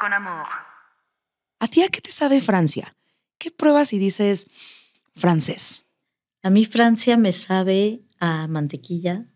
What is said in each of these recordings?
con amor. ¿A ti a qué te sabe Francia? ¿Qué pruebas si dices francés? A mí Francia me sabe a mantequilla,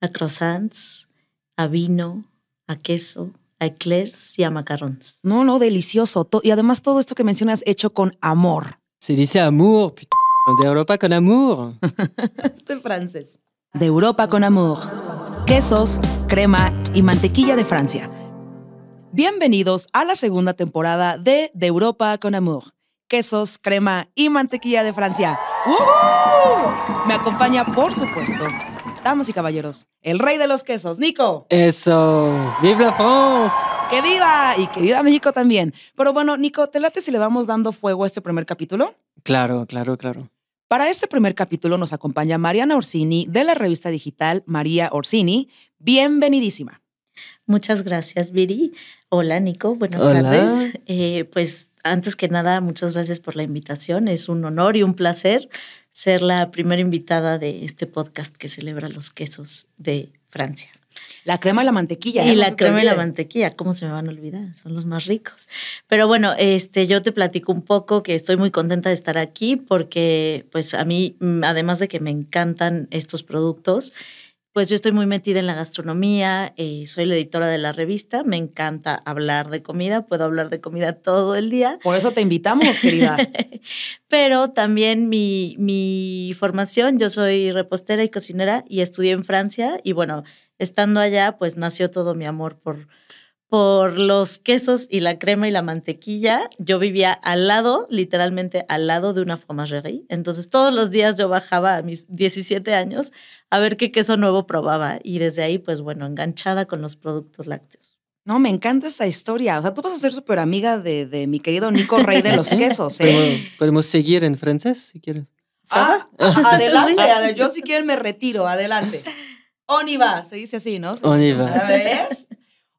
a croissants, a vino, a queso, a eclairs y a macarons. No, no, delicioso. Y además todo esto que mencionas hecho con amor. Se dice amor, de Europa con amor. De este francés. De Europa con amor. Quesos, crema y mantequilla de Francia Bienvenidos a la segunda temporada de De Europa con Amour. Quesos, crema y mantequilla de Francia. Me acompaña, por supuesto, damas y caballeros, el rey de los quesos, Nico. Eso. la France! ¡Que viva! Y que viva México también. Pero bueno, Nico, ¿te late si le vamos dando fuego a este primer capítulo? Claro, claro, claro. Para este primer capítulo nos acompaña Mariana Orsini de la revista digital María Orsini. Bienvenidísima. Muchas gracias, Viri. Hola, Nico. Buenas tardes. Eh, pues antes que nada, muchas gracias por la invitación. Es un honor y un placer ser la primera invitada de este podcast que celebra los quesos de Francia. La crema y la mantequilla. ¿eh? Y la crema y la mantequilla, ¿cómo se me van a olvidar? Son los más ricos. Pero bueno, este, yo te platico un poco que estoy muy contenta de estar aquí porque pues a mí, mm, además de que me encantan estos productos, pues yo estoy muy metida en la gastronomía, eh, soy la editora de la revista, me encanta hablar de comida, puedo hablar de comida todo el día. Por eso te invitamos, querida. Pero también mi, mi formación, yo soy repostera y cocinera y estudié en Francia y bueno, estando allá, pues nació todo mi amor por, por los quesos y la crema y la mantequilla, yo vivía al lado, literalmente al lado de una fromagerie. Entonces todos los días yo bajaba a mis 17 años a ver qué queso nuevo probaba y desde ahí, pues bueno, enganchada con los productos lácteos. No, me encanta esa historia. O sea, tú vas a ser súper amiga de, de, mi querido Nico, rey de los quesos. ¿eh? podemos seguir en francés si quieres. Ah, ah adelante, yo si quieren me retiro, adelante. Oniva, se dice así, ¿no? Oniva. ¿Ves?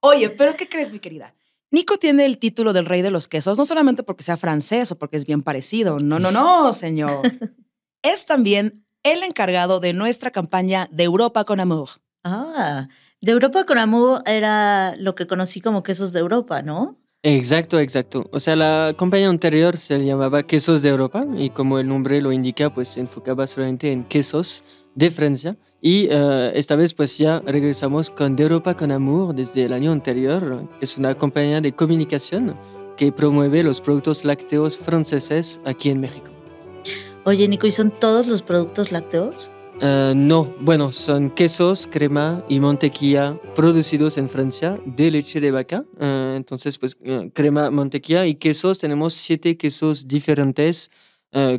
Oye, pero ¿qué crees, mi querida? Nico tiene el título del rey de los quesos, no solamente porque sea francés o porque es bien parecido. No, no, no, señor. es también el encargado de nuestra campaña de Europa con Amour. Ah, de Europa con Amour era lo que conocí como quesos de Europa, ¿no? Exacto, exacto. O sea, la compañía anterior se llamaba Quesos de Europa y como el nombre lo indica, pues se enfocaba solamente en quesos de Francia. Y eh, esta vez pues ya regresamos con De Europa con Amor desde el año anterior. Es una compañía de comunicación que promueve los productos lácteos franceses aquí en México. Oye, Nico, ¿y son todos los productos lácteos? Eh, no, bueno, son quesos, crema y mantequilla producidos en Francia de leche de vaca. Eh, entonces, pues eh, crema, mantequilla y quesos. Tenemos siete quesos diferentes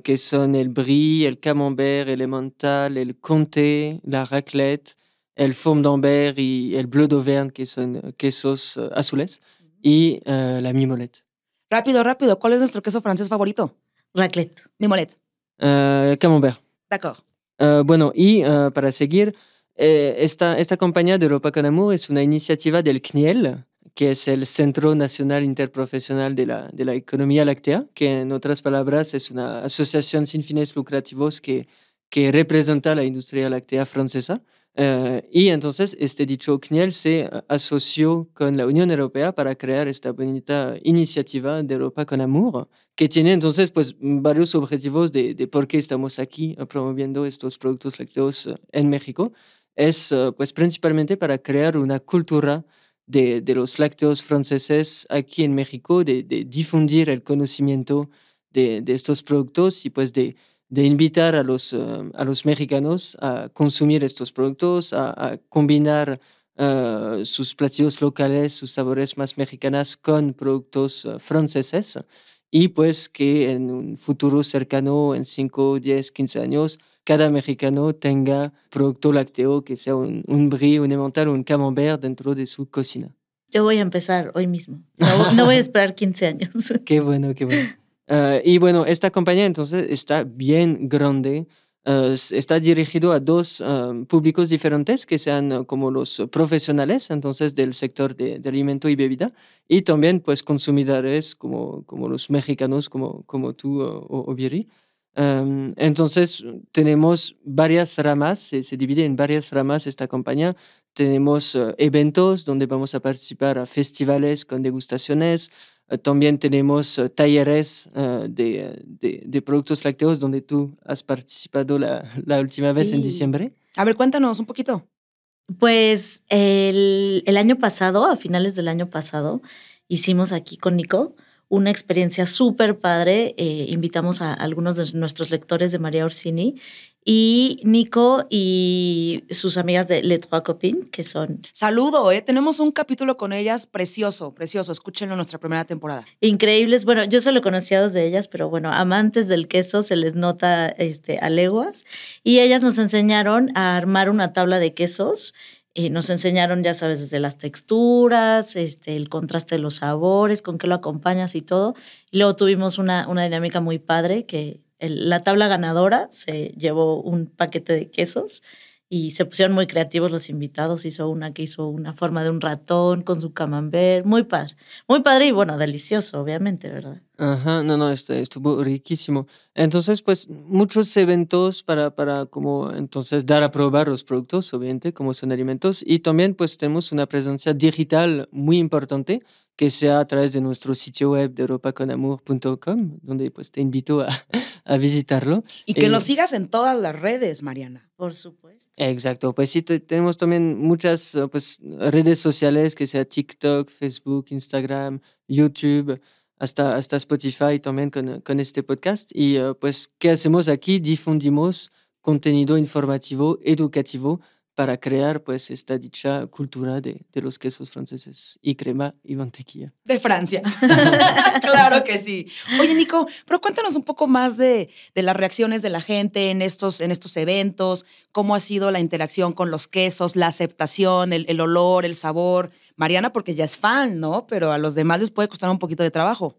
que son el brie, el camembert, el emmental, el comté, la raclette, el fond d'ambert y el bleu d'auvergne, que son quesos azules, y la mimolette. Rápido, rápido, ¿cuál es nuestro queso francés favorito? Raclette. Mimolette. camembert. D'accord. Eh, bueno, y eh, para seguir, eh, esta, esta compañía de Europa con amor es una iniciativa del CNIEL, que es el Centro Nacional Interprofesional de la, de la Economía Láctea, que en otras palabras es una asociación sin fines lucrativos que, que representa la industria láctea francesa. Eh, y entonces este dicho CNIEL se eh, asoció con la Unión Europea para crear esta bonita iniciativa de Europa con Amor, que tiene entonces pues, varios objetivos de, de por qué estamos aquí eh, promoviendo estos productos lácteos en México. Es pues, principalmente para crear una cultura de, de los lácteos franceses aquí en México, de, de difundir el conocimiento de, de estos productos y pues de de invitar a los, eh, a los mexicanos a consumir estos productos, a, combinar eh, sus platillos locales, sus sabores más mexicanas con productos eh, franceses y pues que en un futuro cercano, en 5, 10, 15 años, cada mexicano tenga producto lácteo que sea un, un brie, un emmental o un camembert dentro de su cocina. Yo voy a empezar hoy mismo. no voy a esperar 15 años. qué bueno, qué bueno. Ah, y bueno, esta compañía entonces está bien grande. Ah, está dirigido a dos ah, públicos diferentes que sean como los profesionales entonces del sector de, de, alimento y bebida y también pues consumidores como, como los mexicanos como, como tú o, o entonces tenemos varias ramas, se, se, divide en varias ramas esta compañía. Tenemos eventos donde vamos a participar a festivales con degustaciones, eh, también tenemos eh, talleres eh, de, productos lácteos donde tú has participado la, última vez en diciembre. A ver, cuéntanos un poquito. Pues el, año pasado, a finales del año pasado, hicimos aquí con Nico una experiencia súper padre. invitamos a algunos de nuestros lectores de María Orsini y Nico y sus amigas de Le Trois Copines, que son... Saludo, ¿eh? tenemos un capítulo con ellas precioso, precioso. Escúchenlo nuestra primera temporada. Increíbles. Bueno, yo solo conocía dos de ellas, pero bueno, amantes del queso se les nota este, a leguas. Y ellas nos enseñaron a armar una tabla de quesos. Y eh, nos enseñaron, ya sabes, desde las texturas, este, el contraste de los sabores, con qué lo acompañas y todo. luego tuvimos una, una dinámica muy padre que la tabla ganadora se llevó un paquete de quesos y se pusieron muy creativos los invitados. Hizo una que hizo una forma de un ratón con su camembert, muy padre, muy padre y bueno, delicioso, obviamente, ¿verdad? Ajá, no, no, este, estuvo riquísimo. Entonces, pues muchos eventos para, para como entonces dar a probar los productos, obviamente, como son alimentos. Y también pues tenemos una presencia digital muy importante que sea a través de nuestro sitio web de europaconamor.com, donde pues te invito a, visitarlo. Y que lo eh, sigas en todas las redes, Mariana. Por supuesto. Exacto, pues sí, tenemos también muchas pues, redes sociales, que sea TikTok, Facebook, Instagram, YouTube, hasta, hasta Spotify también con, este podcast. Y eh, pues, ¿qué hacemos aquí? Difundimos contenido informativo, educativo, para crear pues esta dicha cultura de, los quesos franceses y crema y mantequilla. De Francia. claro que sí. Oye, Nico, pero cuéntanos un poco más de, las reacciones de la gente en estos, en estos eventos, cómo ha sido la interacción con los quesos, la aceptación, el, el olor, el sabor. Mariana, porque ya es fan, ¿no? Pero a los demás les puede costar un poquito de trabajo.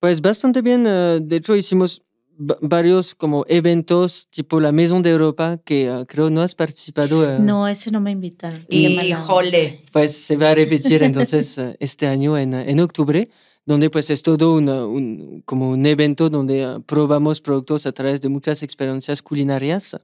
Pues bastante bien. Eh, de hecho, hicimos varios como eventos tipo la Maison de Europa que ah, creo no has participado. Ah, no, ese no me invitaron. Híjole. Pues se va a repetir entonces ah, este año en, en, octubre, donde pues es todo una, un, como un evento donde probamos productos a través de muchas experiencias culinarias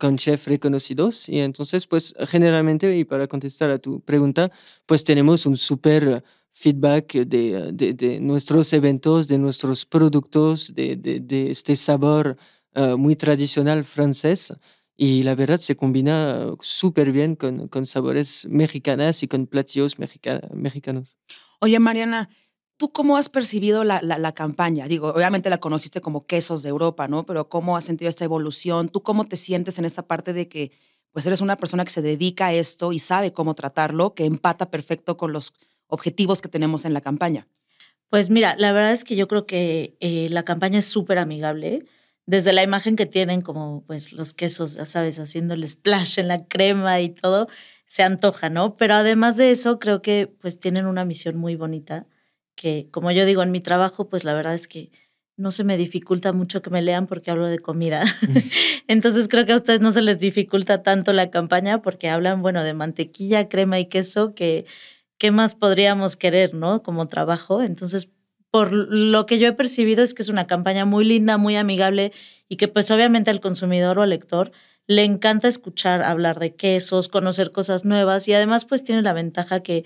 con chefs reconocidos. Y entonces pues generalmente, y para contestar a tu pregunta, pues tenemos un súper feedback eh, eh, de, de, nuestros eventos, de nuestros productos, de, de este sabor eh, muy tradicional francés. Y la verdad se combina súper bien con, con, sabores mexicanas y con platillos mexicanos. Oye, Mariana, ¿tú cómo has percibido la, la, campaña? Digo, obviamente la conociste como quesos de Europa, ¿no? Pero ¿cómo has sentido esta evolución? ¿Tú cómo te sientes en esta parte de que pues eres una persona que se dedica a esto y sabe cómo tratarlo, que empata perfecto con los objetivos que tenemos en la campaña? Pues mira, la verdad es que yo creo que eh, la campaña es súper amigable. Desde la imagen que tienen, como pues los quesos, ya sabes, el splash en la crema y todo, se antoja, ¿no? Pero además de eso, creo que pues tienen una misión muy bonita, que como yo digo en mi trabajo, pues la verdad es que no se me dificulta mucho que me lean porque hablo de comida. Mm. Entonces creo que a ustedes no se les dificulta tanto la campaña porque hablan, bueno, de mantequilla, crema y queso, que ¿qué más podríamos querer, no? Como trabajo. Entonces, por lo que yo he percibido es que es una campaña muy linda, muy amigable y que pues obviamente al consumidor o al lector le encanta escuchar hablar de quesos, conocer cosas nuevas y además pues tiene la ventaja que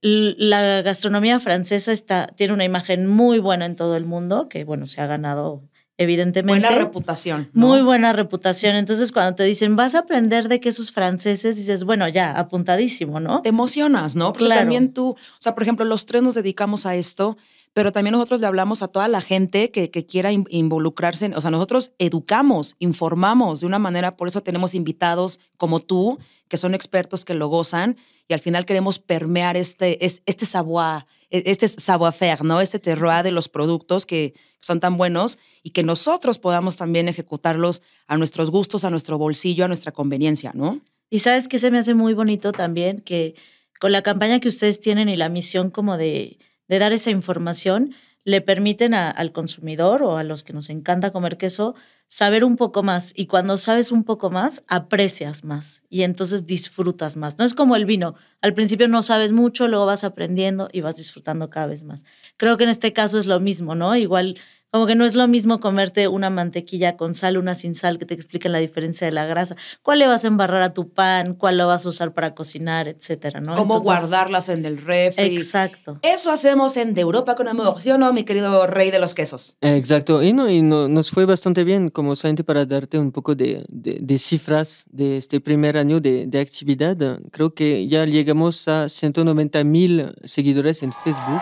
la gastronomía francesa está, tiene una imagen muy buena en todo el mundo, que bueno, se ha ganado evidentemente. Buena reputación. Muy buena reputación. Entonces, cuando te dicen, vas a aprender de esos franceses, dices, bueno, ya, apuntadísimo, ¿no? Te emocionas, ¿no? Porque también tú, o sea, por ejemplo, los tres nos dedicamos a esto, pero también nosotros le hablamos a toda la gente que, que quiera involucrarse. o sea, nosotros educamos, informamos de una manera, por eso tenemos invitados como tú, que son expertos que lo gozan, y al final queremos permear este, este savoir e-, este savoir-faire, ¿no? Este terroir de los productos que son tan buenos y que nosotros podamos también ejecutarlos a nuestros gustos, a nuestro bolsillo, a nuestra conveniencia, ¿no? Y sabes que se me hace muy bonito también que con la campaña que ustedes tienen y la misión como de dar esa información, le permiten al consumidor o a los que nos encanta comer queso saber un poco más. Y cuando sabes un poco más, aprecias más y entonces disfrutas más. No es como el vino. Al principio no sabes mucho, luego vas aprendiendo y vas disfrutando cada vez más. Creo que en este caso es lo mismo, ¿no? Igual como que no es lo mismo comerte una mantequilla con sal, una sin sal, que te expliquen la diferencia de la grasa, cuál le vas a embarrar a tu pan, cuál lo vas a usar para cocinar, etcétera, ¿no? Cómo guardarlas en el refri. Exacto. Eso hacemos en De Europa con Amor, ¿sí o no, mi querido rey de los quesos? Exacto. Y, y nos fue bastante bien, como solamente para darte un poco de, cifras de este primer año de, actividad. Creo que ya llegamos a 190 mil seguidores en Facebook.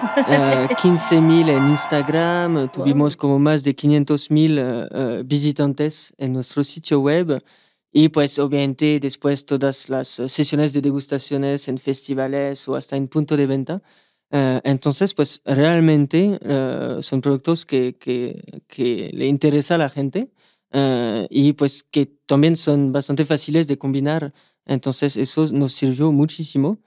15.000 eh, en Instagram, tuvimos como más de 500.000 eh, eh, visitantes en nuestro sitio web y pues obviamente después todas las sesiones de degustaciones en festivales o hasta en punto de venta. entonces, pues realmente son productos que, que, le interesa a la gente y pues que también son bastante fáciles de combinar. Entonces, eso nos sirvió muchísimo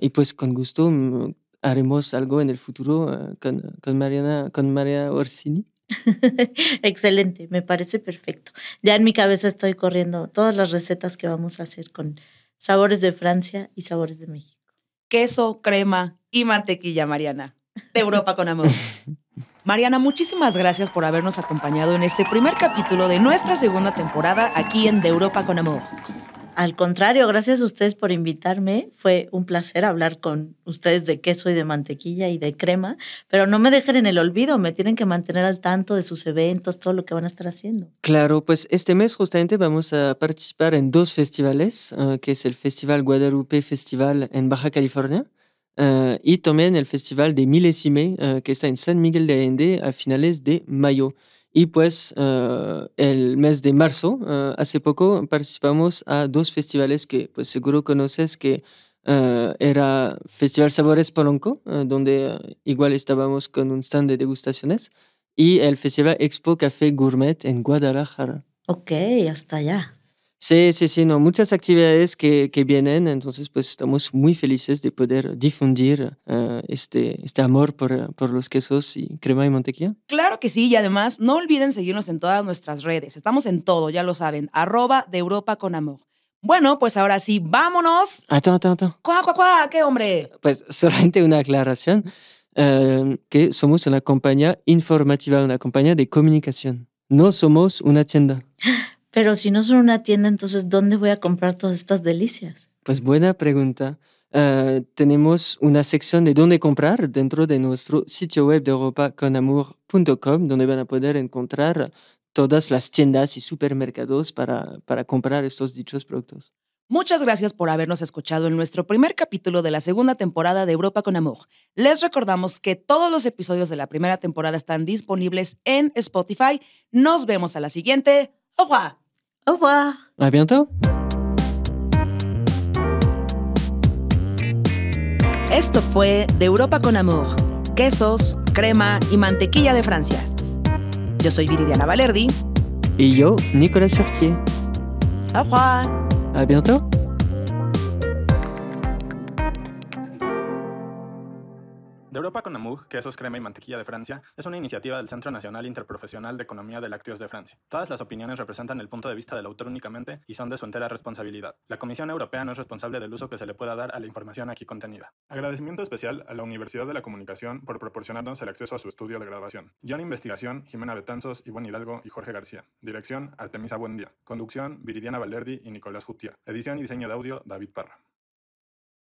y pues con gusto mm, haremos algo en el futuro ah, con, con, Mariana, con María Orsini. Excelente, me parece perfecto. Ya en mi cabeza estoy corriendo todas las recetas que vamos a hacer con sabores de Francia y sabores de México. Queso, crema y mantequilla, Mariana. De Europa con amor. Mariana, muchísimas gracias por habernos acompañado en este primer capítulo de nuestra segunda temporada aquí en De Europa con Amor. Al contrario, gracias a ustedes por invitarme. Fue un placer hablar con ustedes de queso y de mantequilla y de crema, pero no me dejen en el olvido, me tienen que mantener al tanto de sus eventos, todo lo que van a estar haciendo. Claro, pues este mes justamente vamos a participar en dos festivales, ah, que es el Festival Guadalupe Festival en Baja California. Ah, y también el Festival de Milésime, ah, que está en San Miguel de Allende a finales de mayo. Y pues eh, el mes de marzo, eh, hace poco, participamos a dos festivales que pues seguro conoces, que eh, era Festival Sabores Polanco, donde igual estábamos con un stand de degustaciones, y el Festival Expo Café Gourmet en Guadalajara. Ok, hasta allá. Sí, sí, sí, no, muchas actividades que, que vienen, entonces pues estamos muy felices de poder difundir ah, este, este amor por, por, los quesos y crema y mantequilla. Claro que sí, y además no olviden seguirnos en todas nuestras redes, estamos en todo, ya lo saben, arroba de Europa con amor. Bueno, pues ahora sí, vámonos. Atón, atón, atón. cuá, cuá? ¿Qué hombre? Pues solamente una aclaración, eh, que somos una compañía informativa, una compañía de comunicación. No somos una tienda. Pero si no son una tienda, entonces, ¿dónde voy a comprar todas estas delicias? Pues buena pregunta. Eh, tenemos una sección de dónde comprar dentro de nuestro sitio web de europaconamour.com, donde van a poder encontrar todas las tiendas y supermercados para, para comprar estos dichos productos. Muchas gracias por habernos escuchado en nuestro primer capítulo de la segunda temporada de Europa con Amor. Les recordamos que todos los episodios de la primera temporada están disponibles en Spotify. Nos vemos a la siguiente. Au revoir. Au revoir. À bientôt. Esto fue De Europa con Amor, quesos, crema y mantequilla de Francia. Yo soy Viridiana Valerdi. Y yo, Nicolas Surtier. Au revoir. À bientôt. Europa con Amug, quesos, crema y mantequilla de Francia, es una iniciativa del Centro Nacional Interprofesional de Economía de Lácteos de Francia. Todas las opiniones representan el punto de vista del autor únicamente y son de su entera responsabilidad. La Comisión Europea no es responsable del uso que se le pueda dar a la información aquí contenida. Agradecimiento especial a la Universidad de la Comunicación por proporcionarnos el acceso a su estudio de grabación. Guión e Investigación, Jimena Betanzos, Iván Hidalgo y Jorge García. Dirección, Artemisa Buendía. Conducción, Viridiana Valerdi y Nicolás Jutia. Edición y diseño de audio, David Parra.